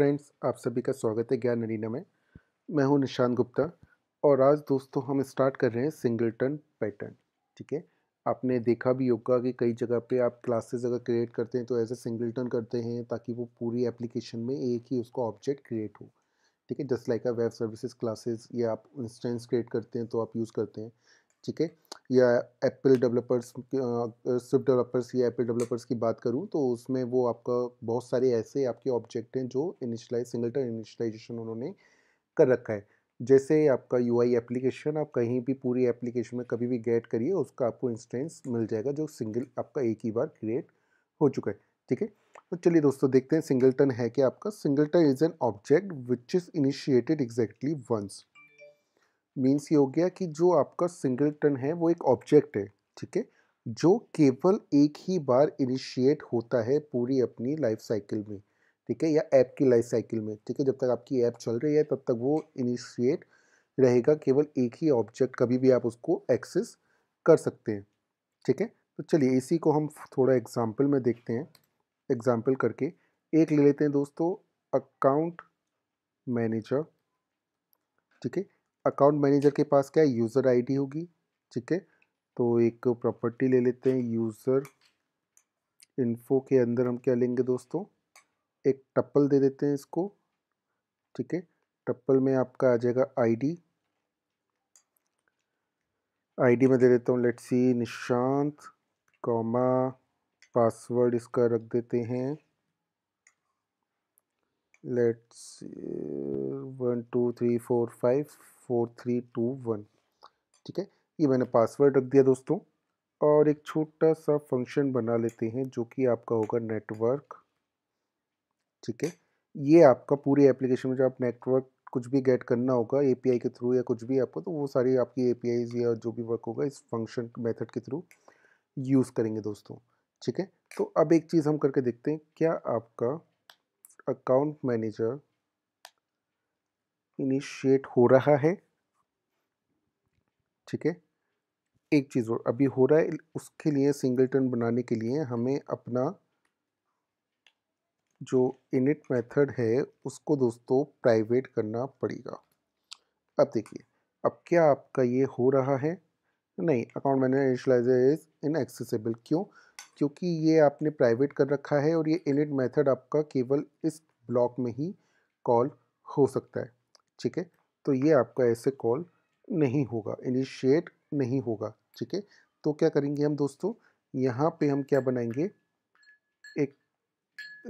friends आप सभी का स्वागत है ज्ञान नरीना में मैं हूं निशान गुप्ता और आज दोस्तों हम स्टार्ट कर रहे हैं सिंगलटन पैटर्न ठीक है आपने देखा भी होगा कि कई जगह पे आप क्लासेस अगर क्रिएट करते हैं तो ऐसे सिंगलटन करते हैं ताकि वो पूरी एप्लीकेशन में एक ही उसका ऑब्जेक्ट क्रिएट हो ठीक है just like a web services classes या आप इंस्टेंस क्रिएट करते हैं तो आप यूज़ करते हैं ठीक है या एप्पल डेवलपर्स स्विफ्ट डेवलपर्स या एप्पल डेवलपर्स की बात करूँ तो उसमें वो आपका बहुत सारे ऐसे आपके ऑब्जेक्ट हैं जो इनिशलाइज सिंगलटन इनिशलाइजेशन उन्होंने कर रखा है जैसे आपका यू एप्लीकेशन आप कहीं भी पूरी एप्लीकेशन में कभी भी गेट करिए उसका आपको इंस्टेंस मिल जाएगा जो सिंगल आपका एक ही बार क्रिएट हो चुका है ठीक है तो चलिए दोस्तों देखते हैं सिंगलटन है क्या आपका singleton is an object which is initiated exactly once means ये हो गया कि जो आपका सिंगलटन है वो एक ऑब्जेक्ट है ठीक है जो केवल एक ही बार इनिशिएट होता है पूरी अपनी लाइफ साइकिल में ठीक है या ऐप की लाइफ साइकिल में ठीक है जब तक आपकी ऐप चल रही है तब तक वो इनिशिएट रहेगा केवल एक ही ऑब्जेक्ट कभी भी आप उसको एक्सेस कर सकते हैं ठीक है तो चलिए इसी को हम थोड़ा एग्जाम्पल में देखते हैं एग्जाम्पल करके एक ले लेते हैं दोस्तों अकाउंट मैनेजर ठीक है अकाउंट मैनेजर के पास क्या है यूज़र आईडी होगी ठीक है तो एक प्रॉपर्टी ले लेते हैं यूज़र इन्फो के अंदर हम क्या लेंगे दोस्तों एक टप्पल दे देते हैं इसको ठीक है टप्पल में आपका आ जाएगा आईडी आईडी में दे देता हूँ let's see Nishant comma password इसका रख देते हैं let's one two three four five four three two one ठीक है ये मैंने पासवर्ड रख दिया दोस्तों और एक छोटा सा फंक्शन बना लेते हैं जो कि आपका होगा नेटवर्क ठीक है ये आपका पूरी एप्लीकेशन में जो आप नेटवर्क कुछ भी गेट करना होगा एपीआई के थ्रू या कुछ भी आपको तो वो सारी आपकी ए या जो भी वर्क होगा इस फंक्शन मेथड के थ्रू यूज़ करेंगे दोस्तों ठीक है तो अब एक चीज़ हम करके देखते हैं क्या आपका अकाउंट मैनेजर इनिशिएट हो रहा है ठीक है एक चीज़ और अभी हो रहा है उसके लिए सिंगलटन बनाने के लिए हमें अपना जो इनिट मेथड है उसको दोस्तों प्राइवेट करना पड़ेगा अब देखिए अब क्या आपका ये हो रहा है नहीं account manager initializer is inaccessible क्यों क्योंकि ये आपने प्राइवेट कर रखा है और ये इनिट मेथड आपका केवल इस ब्लॉक में ही कॉल हो सकता है ठीक है तो ये आपका ऐसे कॉल नहीं होगा इनिशिएट नहीं होगा ठीक है तो क्या करेंगे हम दोस्तों यहाँ पे हम क्या बनाएंगे एक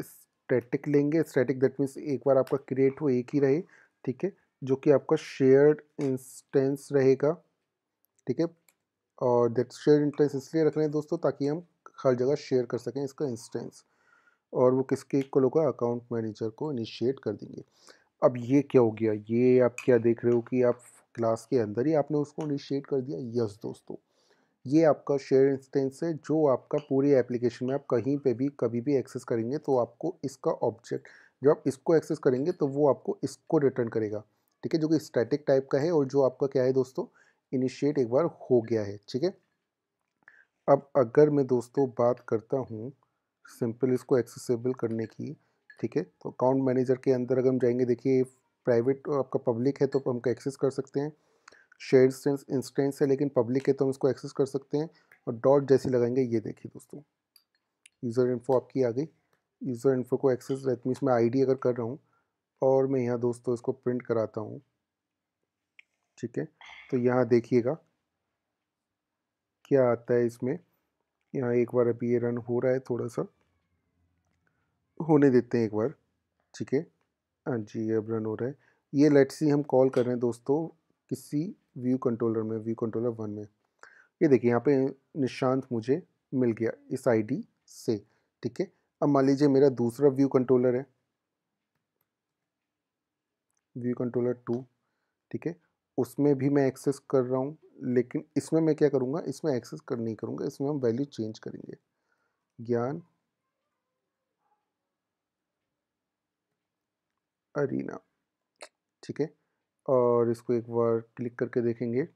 स्टैटिक लेंगे स्टैटिक दैट मीन्स एक बार आपका क्रिएट हो एक ही रहे ठीक है जो कि आपका शेयर्ड इंस्टेंस रहेगा ठीक है और दैट शेयर इंस्टेंस इसलिए रख रहे हैं दोस्तों ताकि हम हर जगह शेयर कर सकें इसका इंस्टेंस और वो किसके इक्वल होगा अकाउंट मैनेजर को इनिशिएट कर देंगे अब ये क्या हो गया ये आप क्या देख रहे हो कि आप क्लास के अंदर ही आपने उसको इनिशिएट कर दिया यस दोस्तों ये आपका शेयर इंस्टेंस है जो आपका पूरी एप्लीकेशन में आप कहीं पे भी कभी भी एक्सेस करेंगे तो आपको इसका ऑब्जेक्ट जब आप इसको एक्सेस करेंगे तो वो आपको इसको रिटर्न करेगा ठीक है जो कि स्टैटिक टाइप का है और जो आपका क्या है दोस्तों इनिशिएट एक बार हो गया है ठीक है अब अगर मैं दोस्तों बात करता हूँ सिंपल इसको एक्सेसिबल करने की ठीक है तो अकाउंट मैनेजर के अंदर अगर हम जाएंगे देखिए प्राइवेट आपका पब्लिक है तो हम एक्सेस कर सकते हैं शेयर इंस्टेंस है लेकिन पब्लिक है तो हम इसको एक्सेस कर सकते हैं और डॉट जैसे लगाएंगे ये देखिए दोस्तों यूज़र इन्फो आपकी आ गई यूज़र इन्फो को एक्सेस रहती मीन्स मैं आईडी अगर कर रहा हूँ और मैं यहाँ दोस्तों इसको प्रिंट कराता हूँ ठीक है तो यहाँ देखिएगा क्या आता है इसमें यहाँ एक बार अभी ये रन हो रहा है थोड़ा सा होने देते हैं एक बार ठीक है हाँ जी ये अब रन हो रहा है ये लेट्स सी हम कॉल कर रहे हैं दोस्तों किसी व्यू कंट्रोलर में व्यू कंट्रोलर वन में ये देखिए यहाँ पे निशांत मुझे मिल गया इस आईडी से ठीक है अब मान लीजिए मेरा दूसरा व्यू कंट्रोलर है व्यू कंट्रोलर टू ठीक है उसमें भी मैं एक्सेस कर रहा हूँ लेकिन इसमें मैं क्या करूँगा इसमें एक्सेस कर नहीं करूँगा इसमें हम वैल्यू चेंज करेंगे ज्ञान अरीना ठीक है और इसको एक बार क्लिक करके देखेंगे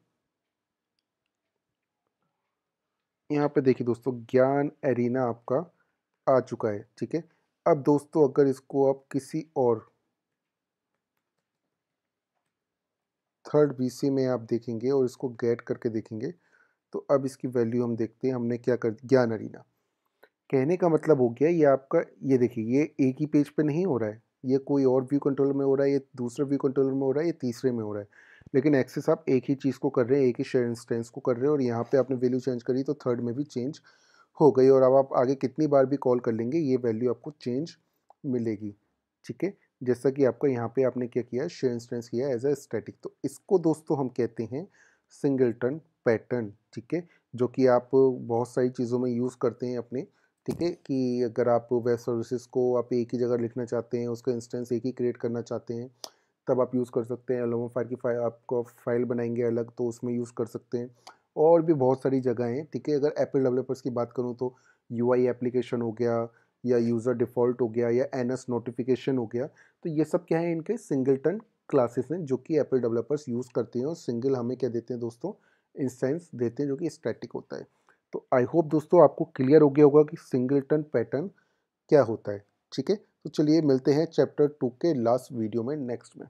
यहाँ पे देखिए दोस्तों ज्ञान एरिना आपका आ चुका है ठीक है अब दोस्तों अगर इसको आप किसी और थर्ड बीसी में आप देखेंगे और इसको गेट करके देखेंगे तो अब इसकी वैल्यू हम देखते हैं हमने क्या कर ज्ञान अरीना कहने का मतलब हो गया ये आपका ये देखिए ये एक ही पेज पे नहीं हो रहा है ये कोई और व्यू कंट्रोलर में हो रहा है ये दूसरे व्यू कंट्रोलर में हो रहा है ये तीसरे में हो रहा है लेकिन एक्सेस आप एक ही चीज़ को कर रहे हैं एक ही शेयर इंस्टेंस को कर रहे हैं और यहाँ पे आपने वैल्यू चेंज करी तो थर्ड में भी चेंज हो गई और अब आप आगे कितनी बार भी कॉल कर लेंगे ये वैल्यू आपको चेंज मिलेगी ठीक है जैसा कि आपका यहाँ पे आपने क्या किया शेयर इंस्टेंस किया एज अ स्टैटिक तो इसको दोस्तों हम कहते हैं सिंगल टर्न पैटर्न ठीक है जो कि आप बहुत सारी चीज़ों में यूज़ करते हैं अपने ठीक है कि अगर आप वेब सर्विसेज को आप एक ही जगह लिखना चाहते हैं उसका इंस्टेंस एक ही क्रिएट करना चाहते हैं तब आप यूज़ कर सकते हैं अलोमो फायर की फाइल आपको फाइल बनाएंगे अलग तो उसमें यूज़ कर सकते हैं और भी बहुत सारी जगह हैं ठीक है अगर एप्पल डेवलपर्स की बात करूँ तो यू एप्लीकेशन हो गया या यूज़र डिफ़ॉल्ट हो गया या एन नोटिफिकेशन हो गया तो ये सब क्या है इनके सिंगलटन क्लासेस हैं जो कि एप्पल डेवलपर्स यूज़ करते हैं और सिंगल हमें क्या देते हैं दोस्तों इंस्टेंस देते हैं जो कि स्टैटिक होता है तो आई होप दोस्तों आपको क्लियर हो गया होगा कि सिंगलटन पैटर्न क्या होता है ठीक है तो चलिए मिलते हैं चैप्टर टू के लास्ट वीडियो में नेक्स्ट में